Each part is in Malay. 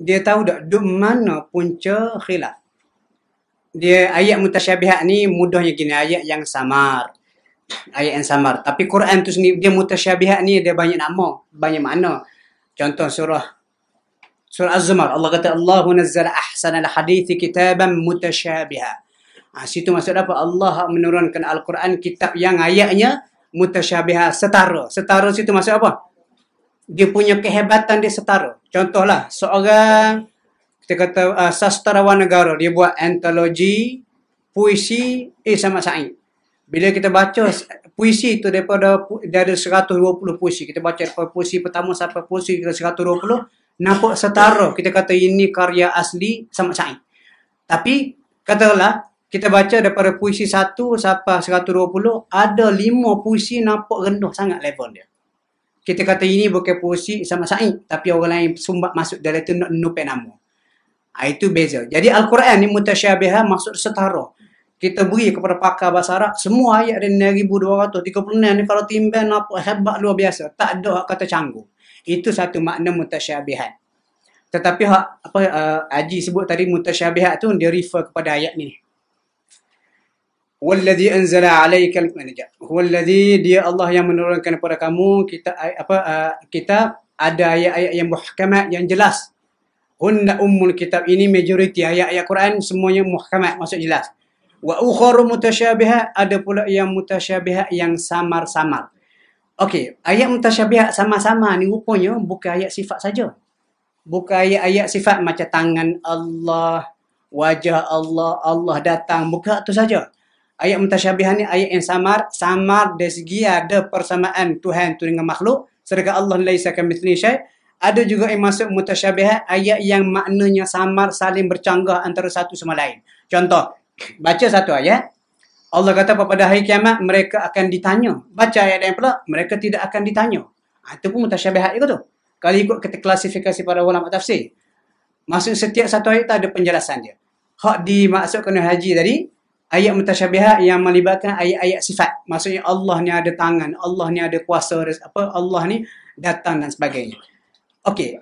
dia tahu tak duk mana punca khilaf dia ayat mutasyabihat ni mudahnya gini ayat yang samar ayat yang samar tapi Quran tu sendiri dia mutasyabihat ni dia banyak nama banyak makna contoh surah surah az-zumar Allah kata Allahu nazzal ahsanal hadithi kitaban mutasyabiha ha, situ maksud apa Allah menurunkan al-Quran kitab yang ayatnya mutasyabihat setara setara situ maksud apa dia punya kehebatan dia setara. Contohlah seorang kita kata uh, sastrawan negara dia buat antologi puisi eh sama sa'i. Bila kita baca puisi itu daripada dia ada 120 puisi. Kita baca daripada puisi pertama sampai puisi ke 120 nampak setara. Kita kata ini karya asli sama sa'i. Tapi katalah kita baca daripada puisi 1 sampai 120 ada lima puisi nampak rendah sangat level dia kita kata ini bukan puisi sama sa'i tapi orang lain sumbat masuk dalam tu nak nupe nama ha, itu beza jadi al-Quran ni mutasyabihah maksud setara kita beri kepada pakar bahasa Arab semua ayat dia 1236 ni kalau timbang apa hebat luar biasa tak ada hak kata canggung itu satu makna mutasyabihat tetapi hak apa uh, ah, Aji sebut tadi mutasyabihat tu dia refer kepada ayat ni Wallazi anzala alaikal hu allazi dia Allah yang menurunkan kepada kamu kita apa uh, ah, kita ada ayat-ayat yang muhkamah yang jelas hunna ummul kitab ini majoriti ayat-ayat Quran semuanya muhkamah maksud jelas wa ukhra mutasyabihat ada pula yang mutasyabihat yang samar-samar okey ayat mutasyabihat sama-sama ni rupanya bukan ayat sifat saja bukan ayat-ayat sifat macam tangan Allah wajah Allah Allah datang bukan tu saja ayat mutasyabihan ni ayat yang samar samar dari segi ada persamaan Tuhan tu dengan makhluk sedekah Allah laisa kamitsli syai ada juga yang masuk mutasyabihat ayat yang maknanya samar saling bercanggah antara satu sama lain contoh baca satu ayat Allah kata pada hari kiamat mereka akan ditanya baca ayat lain pula mereka tidak akan ditanya ha, itu pun mutasyabihat juga tu kalau ikut kita klasifikasi para ulama tafsir Maksud setiap satu ayat tak ada penjelasan dia. Hak dimaksudkan oleh haji tadi, ayat mutasyabihat yang melibatkan ayat-ayat sifat. Maksudnya Allah ni ada tangan, Allah ni ada kuasa, apa Allah ni datang dan sebagainya. Okey.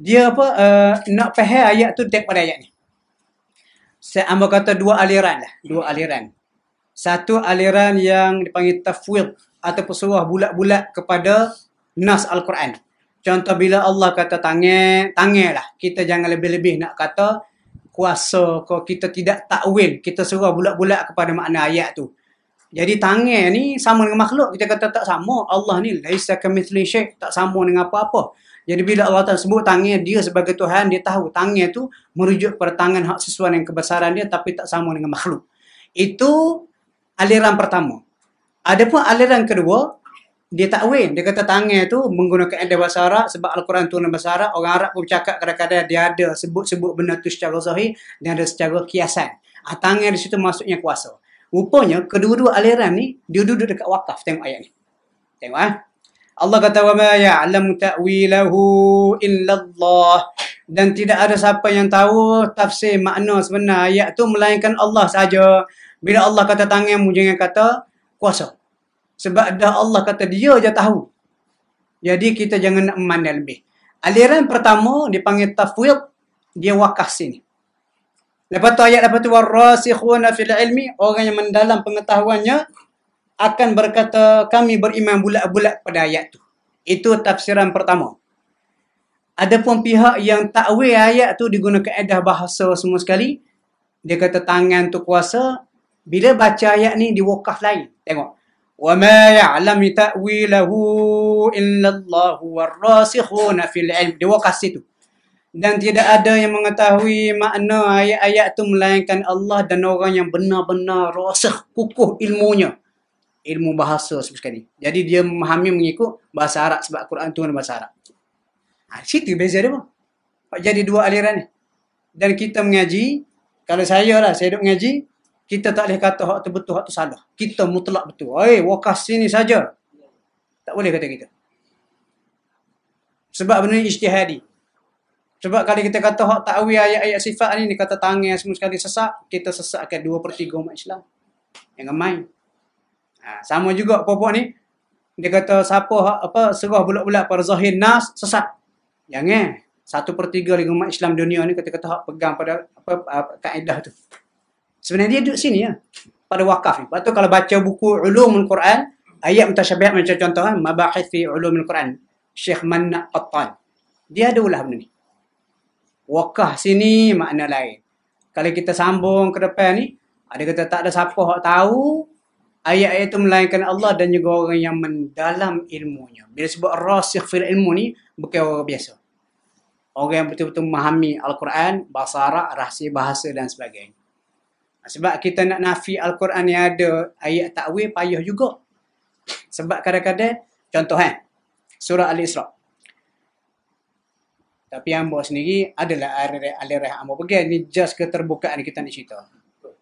Dia apa uh, nak faham ayat tu tak pada ayat ni. Saya ambil kata dua aliran lah, dua aliran. Satu aliran yang dipanggil tafwid atau pesuruh bulat-bulat kepada nas Al-Quran. Contoh bila Allah kata tangan, tangan lah. Kita jangan lebih-lebih nak kata kuasa ke kita tidak takwil kita serah bulat-bulat kepada makna ayat tu jadi tangan ni sama dengan makhluk kita kata tak sama Allah ni laisa kamithli syai tak sama dengan apa-apa jadi bila Allah Taala sebut tangan dia sebagai Tuhan dia tahu tangan tu merujuk kepada tangan hak sesuai dengan kebesaran dia tapi tak sama dengan makhluk itu aliran pertama adapun aliran kedua dia takwil dia kata tangan tu menggunakan ada bahasa Arab sebab al-Quran tu dalam bahasa Arab orang Arab pun cakap kadang-kadang dia ada sebut-sebut benda tu secara zahir dan ada secara kiasan ah tangan di situ maksudnya kuasa rupanya kedua-dua aliran ni dia duduk dekat wakaf tengok ayat ni tengok ah Allah kata wa ma ya'lamu ta'wilahu illa Allah dan tidak ada siapa yang tahu tafsir makna sebenar ayat tu melainkan Allah saja bila Allah kata tangan jangan kata kuasa sebab dah Allah kata dia je tahu. Jadi kita jangan nak memandang lebih. Aliran pertama dipanggil tafwid, dia wakaf sini. Lepas tu ayat lepas tu warasikhuna fil ilmi, orang yang mendalam pengetahuannya akan berkata kami beriman bulat-bulat pada ayat tu. Itu tafsiran pertama. Adapun pihak yang takwil ayat tu digunakan edah bahasa semua sekali, dia kata tangan tu kuasa, bila baca ayat ni di wakaf lain. Tengok. وما يعلم تأويله إلا الله والراسخون في العلم دي وقصته dan tidak ada yang mengetahui makna ayat-ayat itu melainkan Allah dan orang yang benar-benar rosak kukuh ilmunya. Ilmu bahasa sekali. Jadi dia memahami mengikut bahasa Arab sebab Quran itu bahasa Arab. Ha, situ beza dia pun. Jadi dua aliran ni. Dan kita mengaji, kalau saya lah, saya duduk mengaji, kita tak boleh kata hak tu betul, hak tu salah. Kita mutlak betul. Hei, wakas sini saja. Tak boleh kata kita. Sebab benda ni isytihadi. Sebab kalau kita kata hak ta'wi ayat-ayat sifat ni, ni kata tangan semua sekali sesak, kita sesak. sesakkan dua per tiga umat Islam. Yang ramai. Ha, sama juga puan ni. Dia kata siapa hak apa, serah bulat-bulat pada zahir nas, sesak. Jangan. Eh, satu per tiga umat Islam dunia ni kata-kata hak pegang pada apa, apa kaedah tu. Sebenarnya dia duduk sini ya. Pada wakaf ni. Lepas tu kalau baca buku Al Quran, ayat mutasyabihat macam contoh kan, mabahith fi Al Quran. Syekh Manna Qattal. Dia ada ulah benda ni. Wakaf sini makna lain. Kalau kita sambung ke depan ni, ada kata tak ada siapa yang tahu ayat-ayat itu melainkan Allah dan juga orang yang mendalam ilmunya. Bila sebut rasikh fil ilmu ni, bukan orang biasa. Orang yang betul-betul memahami Al-Quran, bahasa Arab, rahsia bahasa dan sebagainya sebab kita nak nafi Al-Quran yang ada ayat takwil payah juga. Sebab kadang-kadang contoh kan surah Al-Isra. Tapi hamba sendiri adalah arah alirah hamba pergi ni just keterbukaan kita nak cerita.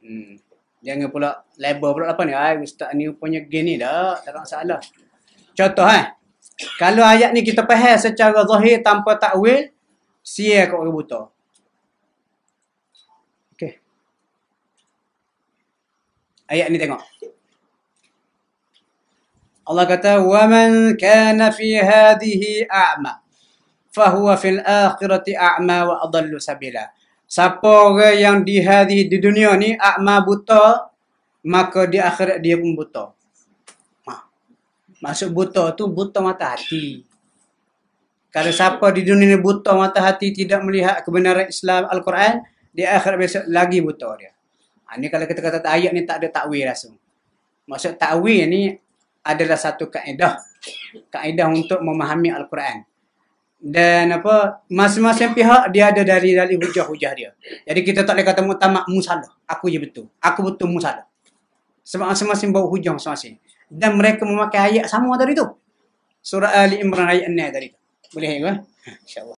Hmm. Jangan pula label pula apa ni. Ai ustaz ni punya gini ni dah, tak ada masalah. Contoh kan. Kalau ayat ni kita faham secara zahir tanpa takwil, sia kau buta. ayat ni tengok Allah kata wa man kana fi hadhihi a'ma fa huwa fil akhirati a'ma wa adallu sabila siapa orang yang di hadhihi di dunia ni a'ma buta maka di akhirat dia pun buta ha. maksud buta tu buta mata hati kalau siapa di dunia ni buta mata hati tidak melihat kebenaran Islam Al-Quran di akhirat besok lagi buta dia Ha, ini kalau kita kata ayat ni tak ada takwil langsung. Maksud takwil ni adalah satu kaedah. Kaedah untuk memahami Al-Quran. Dan apa masing-masing pihak dia ada dari dari hujah-hujah dia. Jadi kita tak boleh kata mutamak musalah. Aku je betul. Aku betul musalah. Sebab masing-masing bawa hujah masing-masing. Dan mereka memakai ayat sama dari tu. Surah Ali Imran ayat 6 dari tu. Boleh ya? Ha, InsyaAllah.